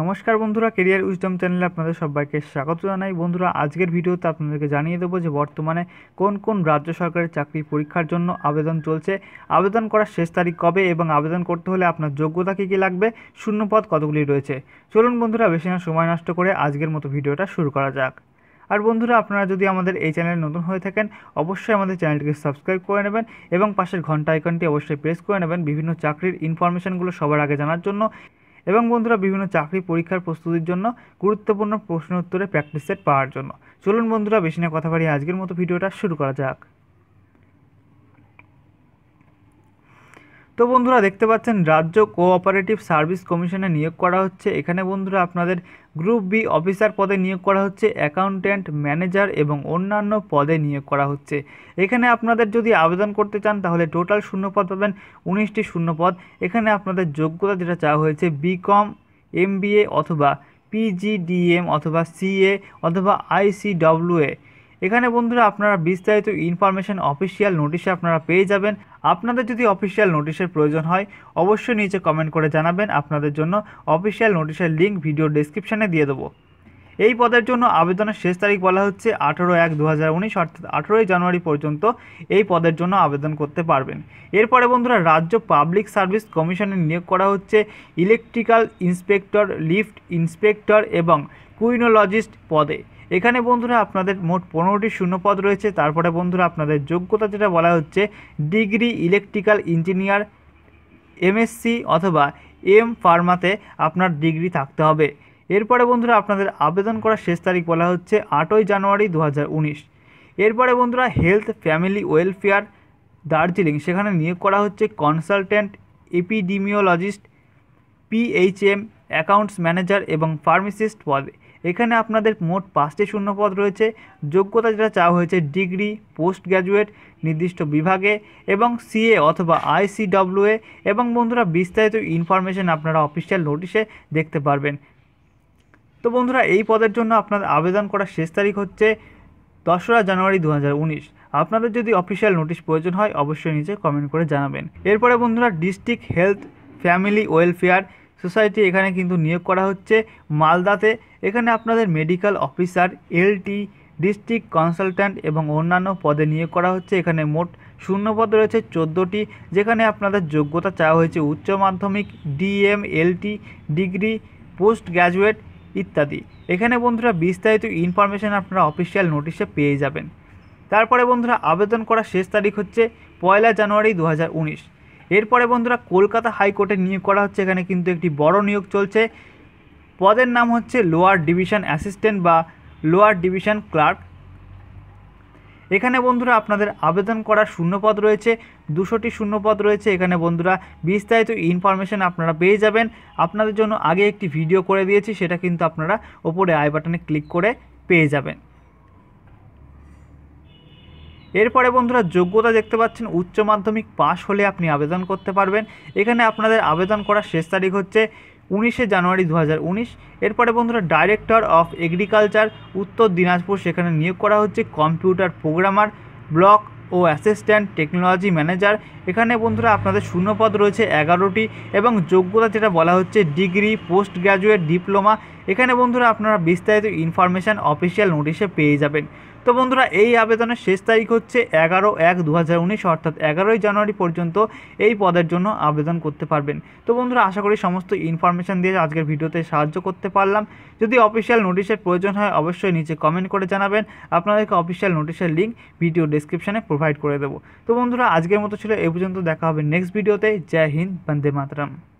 নমস্কার বন্ধুরা career wisdom চ্যানেলে আপনাদের সবাইকে স্বাগত জানাই বন্ধুরা আজকের ভিডিওতে আপনাদেরকে জানিয়ে দেবো যে বর্তমানে কোন কোন রাজ্য সরকারের চাকরি পরীক্ষার জন্য আবেদন চলছে আবেদন করার শেষ তারিখ কবে এবং আবেদন করতে হলে আপনার যোগ্যতা কী কী লাগবে শূন্যপদ কতগুলি রয়েছে চলুন বন্ধুরা বেশি না সময় নষ্ট করে আজকের মতো ভিডিওটা শুরু করা যাক আর বন্ধুরা আপনারা যদি আমাদের এই চ্যানেল নতুন হয়ে থাকেন অবশ্যই আমাদের চ্যানেলটিকে সাবস্ক্রাইব করে নেবেন এবং পাশের ঘন্টা আইকনটি অবশ্যই প্রেস করে নেবেন বিভিন্ন চাকরির ইনফরমেশানগুলো সবার আগে জানার জন্য এবং বন্ধুরা বিভিন্ন চাকরি পরীক্ষার প্রস্তুতির জন্য গুরুত্বপূর্ণ প্রশ্ন উত্তরে প্র্যাকটিস সেট পাওয়ার জন্য চলুন বন্ধুরা বেশি না কথা বাড়িয়ে আজকের মতো ভিডিওটা শুরু করা যাক তো বন্ধুরা দেখতে পাচ্ছেন রাজ্য কোঅপারেটিভ সার্ভিস কমিশনে নিয়োগ করা হচ্ছে এখানে বন্ধুরা আপনাদের গ্রুপ বি অফিসার পদে নিয়োগ করা হচ্ছে অ্যাকাউন্ট্যান্ট ম্যানেজার এবং অন্যান্য পদে নিয়োগ করা হচ্ছে এখানে আপনাদের যদি আবেদন করতে চান তাহলে টোটাল শূন্যপদ পাবেন উনিশটি শূন্যপদ এখানে আপনাদের যোগ্যতা যেটা চাওয়া হয়েছে বিকম এম অথবা পিজিডিএম অথবা সিএ অথবা আইসিডব্লিউএ এখানে বন্ধুরা আপনারা বিস্তারিত ইনফরমেশন অফিসিয়াল নোটিশে আপনারা পেয়ে যাবেন আপনাদের যদি অফিসিয়াল নোটিশের প্রয়োজন হয় অবশ্যই নিচে কমেন্ট করে জানাবেন আপনাদের জন্য অফিসিয়াল নোটিশের লিঙ্ক ভিডিও ডিসক্রিপশানে দিয়ে দেবো এই পদের জন্য আবেদনের শেষ তারিখ বলা হচ্ছে আঠেরো এক দু হাজার উনিশ অর্থাৎ আঠেরোই জানুয়ারি পর্যন্ত এই পদের জন্য আবেদন করতে পারবেন এরপরে বন্ধুরা রাজ্য পাবলিক সার্ভিস কমিশনে নিয়োগ করা হচ্ছে ইলেকট্রিক্যাল ইন্সপেক্টর লিফট ইন্সপেক্টর এবং কুইনোলজিস্ট পদে এখানে বন্ধুরা আপনাদের মোট পনেরোটি শূন্যপদ রয়েছে তারপরে বন্ধুরা আপনাদের যোগ্যতা যেটা বলা হচ্ছে ডিগ্রি ইলেকট্রিক্যাল ইঞ্জিনিয়ার এমএসসি অথবা এম ফার্মাতে আপনার ডিগ্রি থাকতে হবে এরপরে বন্ধুরা আপনাদের আবেদন করার শেষ তারিখ বলা হচ্ছে আটই জানুয়ারি দু এরপরে বন্ধুরা হেলথ ফ্যামিলি ওয়েলফেয়ার দার্জিলিং সেখানে নিয়োগ করা হচ্ছে consultant epidemiologist PHM accounts manager এবং ফার্মেসিস্ট পদে এখানে আপনাদের মোট পাঁচটি শূন্যপদ রয়েছে যোগ্যতা যেটা চাওয়া হয়েছে ডিগ্রি পোস্ট গ্র্যাজুয়েট নির্দিষ্ট বিভাগে এবং সিএ অথবা এ এবং বন্ধুরা বিস্তারিত ইনফরমেশন আপনারা অফিসিয়াল নোটিশে দেখতে পারবেন তো বন্ধুরা এই পদের জন্য আপনার আবেদন করার শেষ তারিখ হচ্ছে দশরা জানুয়ারি দু আপনাদের যদি অফিসিয়াল নোটিশ প্রয়োজন হয় অবশ্যই নিচে কমেন্ট করে জানাবেন এরপরে বন্ধুরা district health family welfare society এখানে কিন্তু নিয়োগ করা হচ্ছে মালদাতে এখানে আপনাদের medical officer LT district consultant এবং অন্যান্য পদে নিয়োগ করা হচ্ছে এখানে মোট শূন্য পদ রয়েছে চোদ্দোটি যেখানে আপনাদের যোগ্যতা চাওয়া হয়েছে উচ্চ মাধ্যমিক এলটি ডিগ্রি পোস্ট গ্র্যাজুয়েট ইত্যাদি এখানে বন্ধুরা বিস্তারিত ইনফরমেশান আপনারা অফিসিয়াল নোটিশে পেয়ে যাবেন তারপরে বন্ধুরা আবেদন করার শেষ তারিখ হচ্ছে পয়লা জানুয়ারি দু এরপরে বন্ধুরা কলকাতা হাইকোর্টে নিয়োগ করা হচ্ছে এখানে কিন্তু একটি বড় নিয়োগ চলছে পদের নাম হচ্ছে লোয়ার ডিভিশন অ্যাসিস্ট্যান্ট বা লোয়ার ডিভিশন ক্লার্ক এখানে বন্ধুরা আপনাদের আবেদন করার শূন্যপদ রয়েছে দুশোটি শূন্যপদ রয়েছে এখানে বন্ধুরা বিস্তারিত ইনফরমেশান আপনারা পেয়ে যাবেন আপনাদের জন্য আগে একটি ভিডিও করে দিয়েছি সেটা কিন্তু আপনারা ওপরে আই বাটনে ক্লিক করে পেয়ে যাবেন এরপরে বন্ধুরা যোগ্যতা দেখতে পাচ্ছেন উচ্চ মাধ্যমিক পাশ হলে আপনি আবেদন করতে পারবেন এখানে আপনাদের আবেদন করার শেষ তারিখ হচ্ছে উনিশে জানুয়ারি দু এরপরে বন্ধুরা ডাইরেক্টর অফ এগ্রিকালচার উত্তর দিনাজপুর সেখানে নিয়োগ করা হচ্ছে কম্পিউটার প্রোগ্রামার ব্লক ও অ্যাসিস্ট্যান্ট টেকনোলজি ম্যানেজার এখানে বন্ধুরা আপনাদের শূন্যপদ রয়েছে এগারোটি এবং যোগ্যতা যেটা বলা হচ্ছে ডিগ্রি পোস্ট গ্র্যাজুয়েট ডিপ্লোমা এখানে বন্ধুরা আপনারা বিস্তারিত ইনফরমেশান অফিসিয়াল নোটিশে পেয়ে যাবেন তো বন্ধুরা এই আবেদনের শেষ তারিখ হচ্ছে এগারো এক দু অর্থাৎ এগারোই জানুয়ারি পর্যন্ত এই পদের জন্য আবেদন করতে পারবেন তো বন্ধুরা আশা করি সমস্ত ইনফরমেশান দিয়ে আজকের ভিডিওতে সাহায্য করতে পারলাম যদি অফিসিয়াল নোটিশের প্রয়োজন হয় অবশ্যই নিচে কমেন্ট করে জানাবেন আপনাদেরকে অফিসিয়াল নোটিশের লিঙ্ক ভিডিও ডিসক্রিপশানে প্রোভাইড করে দেবো তো বন্ধুরা আজকের মতো ছিল এ পর্যন্ত দেখা হবে নেক্সট ভিডিওতে জয় হিন্দ বন্দে মাতরাম